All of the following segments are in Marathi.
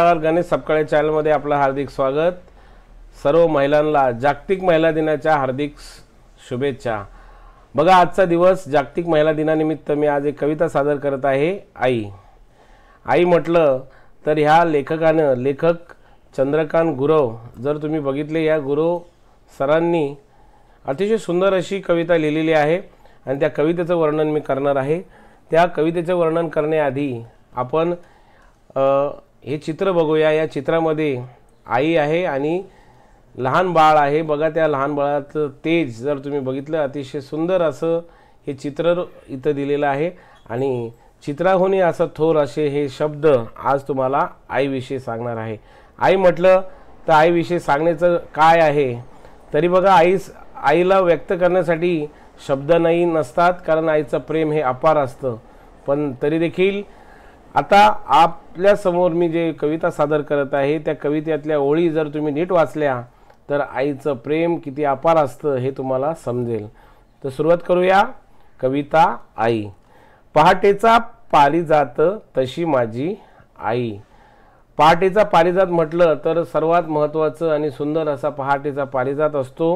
गणेश सपकाळे चॅनलमध्ये आपलं हार्दिक स्वागत सर्व महिलांना जागतिक महिला दिनाच्या हार्दिक शुभेच्छा बघा आजचा दिवस जागतिक महिला दिनानिमित्त मी आज एक कविता सादर करत आहे आई आई म्हटलं तर ह्या लेखकानं लेखक चंद्रकांत गुरव जर तुम्ही बघितले या गुरव सरांनी अतिशय सुंदर अशी कविता लिहिलेली आहे आणि त्या कवितेचं वर्णन मी करणार आहे त्या कवितेचं वर्णन करण्याआधी आपण हे चित्र बघूया या चित्रामध्ये आई आहे आणि लहान बाळ आहे बघा त्या लहान बाळाचं तेज जर तुम्ही बघितलं अतिशय सुंदर असं हे चित्र इथं दिलेलं आहे आणि चित्राहूनही असं थोर असे हे शब्द आज तुम्हाला आईविषयी सांगणार आहे आई म्हटलं तर आईविषयी सांगण्याचं काय आहे तरी बघा आई आईला व्यक्त करण्यासाठी शब्द नाही नसतात कारण आईचं प्रेम हे अपार असतं पण तरी देखील आता आपल्यासमोर मी जे कविता सादर करत आहे त्या कवितेतल्या ओळी जर तुम्ही नीट वाचल्या तर आईचं प्रेम किती अपार असतं हे तुम्हाला समजेल तर सुरुवात करूया कविता आई पहाटेचा पारिजात तशी माझी आई पहाटेचा पारिजात म्हटलं तर सर्वात महत्त्वाचं आणि सुंदर असा पहाटेचा पारिजात असतो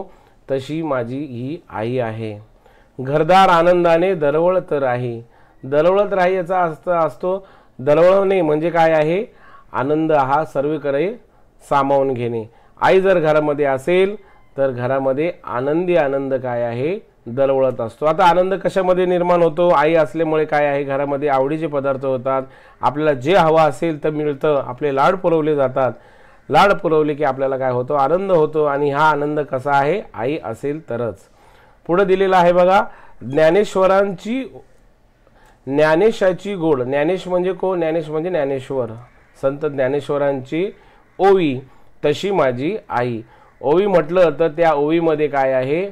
तशी माझी ही आई आहे घरदार आनंदाने दरवळत राही दरवळत राही याचा अर्थ असतो दलवळवणे म्हणजे काय आहे आनंद हा सर्वीकडे सामावून घेणे आई जर घरामध्ये असेल तर घरामध्ये आनंदी आनंद काय आहे दलवळत असतो आता आनंद कशामध्ये निर्माण होतो आई असल्यामुळे काय आहे घरामध्ये आवडीचे पदार्थ होतात आपल्याला जे हवं असेल तर मिळतं आपले लाड पुरवले जातात लाड पुरवले की आपल्याला काय होतो आनंद होतो आणि हा आनंद कसा आहे आई असेल तरच पुढं दिलेला आहे बघा ज्ञानेश्वरांची ज्ञानेशाची गोड ज्ञानेश म्हणजे को ज्ञानेश म्हणजे ज्ञानेश्वर संत ज्ञानेश्वरांची ओवी तशी माझी आई ओवी म्हटलं तर त्या ओवीमध्ये काय आहे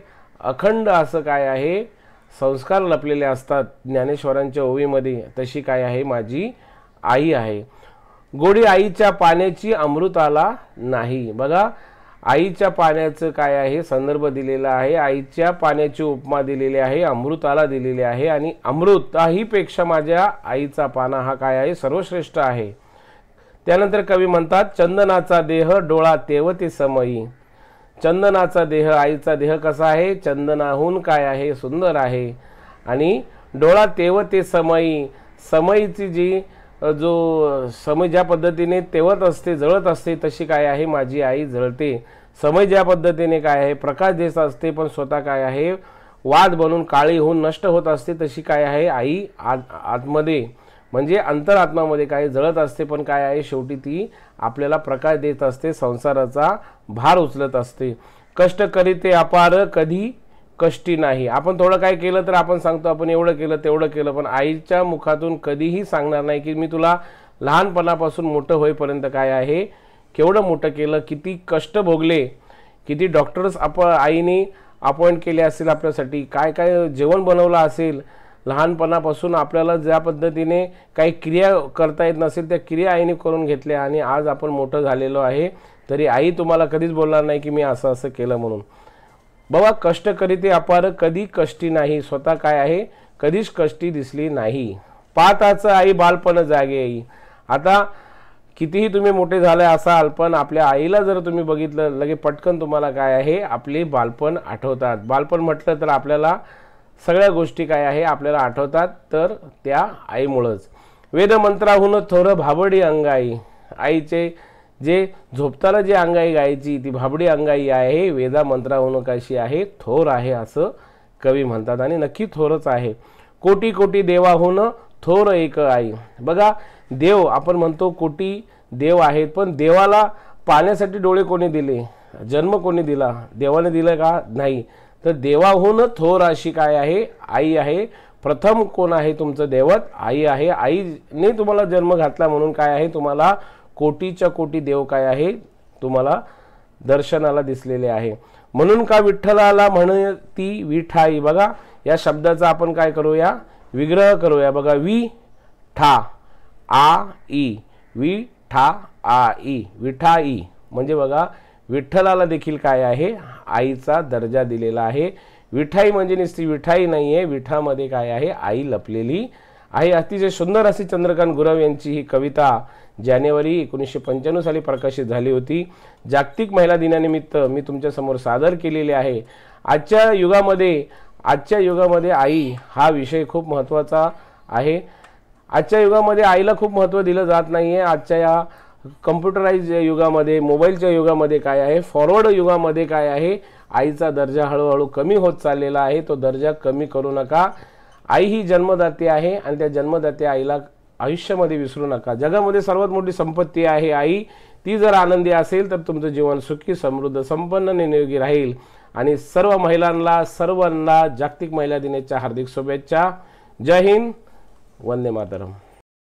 अखंड असं काय आहे संस्कार लपलेले असतात ज्ञानेश्वरांच्या ओवीमध्ये तशी काय आहे माझी आई आहे गोडी आईच्या पाण्याची अमृताला नाही बघा आईच्या पाण्याचं काय आहे संदर्भ दिलेला आहे आईच्या पाण्याची उपमा दिलेली आहे अमृताला दिलेली आहे आणि अमृत माझ्या आईचा पाना हा काय आहे सर्वश्रेष्ठ आहे त्यानंतर कवी म्हणतात चंदनाचा देह डोळा तेवते समयी चंदनाचा देह आईचा देह कसा आहे चंदनाहून काय आहे सुंदर आहे आणि डोळा तेवते समयी समयीची जी जो समय ज्या पद्धतीने तेवत असते जळत असते तशी काय आहे माझी आई जळते समय ज्या पद्धतीने काय आहे प्रकाश देत असते पण स्वतः काय आहे वाद बनून काळी होऊन नष्ट होत असते तशी काय आहे आई आत आतमध्ये म्हणजे अंतरात्मामध्ये काय जळत असते पण काय आहे शेवटी ती आपल्याला प्रकाश देत असते संसाराचा भार उचलत असते कष्ट करीते अपार कधी कष्टी नाही आपण थोडं काय केलं तर आपण सांगतो आपण एवढं केलं तेवढं केलं पण आईच्या मुखातून कधीही सांगणार नाही की मी तुला लहानपणापासून मोठं होईपर्यंत काय आहे केवढं मोठं केलं किती कष्ट भोगले किती डॉक्टर्स आप आईने अपॉइंट केले असतील आपल्यासाठी काय काय जेवण बनवलं असेल लहानपणापासून आपल्याला ज्या पद्धतीने काही क्रिया करता येत नसेल त्या क्रिया आईने करून घेतल्या आणि आज आपण मोठं झालेलो आहे तरी आई तुम्हाला कधीच बोलणार नाही की मी असं असं केलं म्हणून बाबा कष्ट ते अपार कधी कष्टी नाही स्वतः काय आहे कधीच कष्टी दिसली नाही पाहताचं आई बालपण जागे आई आता कितीही तुम्ही मोठे झाले असाल पण आपल्या आईला जर तुम्ही बघितलं लगे पटकन तुम्हाला काय आहे आपले बालपण आठवतात बालपण म्हटलं तर आपल्याला सगळ्या गोष्टी काय आहे आपल्याला आठवतात तर त्या आईमुळंच वेदमंत्राहून थोरं भाबडी अंगाई आईचे जे झोपताला जे अंगाई गायची ती भाबडी अंगाई आहे वेदा मंत्राहून कशी आहे थोर आहे असं कवी म्हणतात आणि नक्की थोरच आहे कोटी कोटी देवाहून थोर एक आई बघा देव आपण म्हणतो कोटी देव आहेत पण देवाला पाण्यासाठी डोळे कोणी दिले जन्म कोणी दिला देवाने दिला का नाही तर देवाहून थोर अशी काय आहे आई आहे प्रथम कोण आहे तुमचं देवत आई आहे आईने तुम्हाला जन्म घातला म्हणून काय आहे तुम्हाला कोटीच्या कोटी देव काय आहे तुम्हाला दर्शनाला दिसलेले आहे म्हणून का विठ्ठलाला म्हण ती विठाई बघा या शब्दाचा आपण काय करूया विग्रह करूया बघा वि ठा आ ई वि ठा आ ई विठा ई म्हणजे बघा विठ्ठलाला देखील काय आहे आईचा दर्जा दिलेला आहे विठाई म्हणजे नुसती विठाई नाही आहे विठामध्ये काय आहे आई लपलेली आहे अतिशय सुंदर अशी चंद्रकांत गुरव यांची ही कविता जानेवारी एकोणीसशे पंच्याण्णव साली प्रकाशित झाली होती जागतिक महिला दिनानिमित्त मी तुमच्यासमोर सादर केलेली आहे आजच्या युगामध्ये आजच्या युगामध्ये आई हा विषय खूप महत्त्वाचा आहे आजच्या युगामध्ये आईला खूप महत्त्व दिलं जात नाही आहे आजच्या या कम्प्युटराईज युगामध्ये मोबाईलच्या युगामध्ये काय आहे फॉरवर्ड युगामध्ये काय आहे आईचा दर्जा हळूहळू कमी होत चाललेला आहे तो दर्जा कमी करू नका आई ही जन्मदाती आहे आणि त्या जन्मदाते आईला आयुष्यामध्ये विसरू नका जगामध्ये सर्वात मोठी संपत्ती आहे आई ती जर आनंदी असेल तर तुमचं जीवन सुखी समृद्ध संपन्न नियोगी राहील आणि सर्व महिलांना सर्वांना जागतिक महिला दिनाच्या हार्दिक शुभेच्छा जय हिंद वंदे मातरम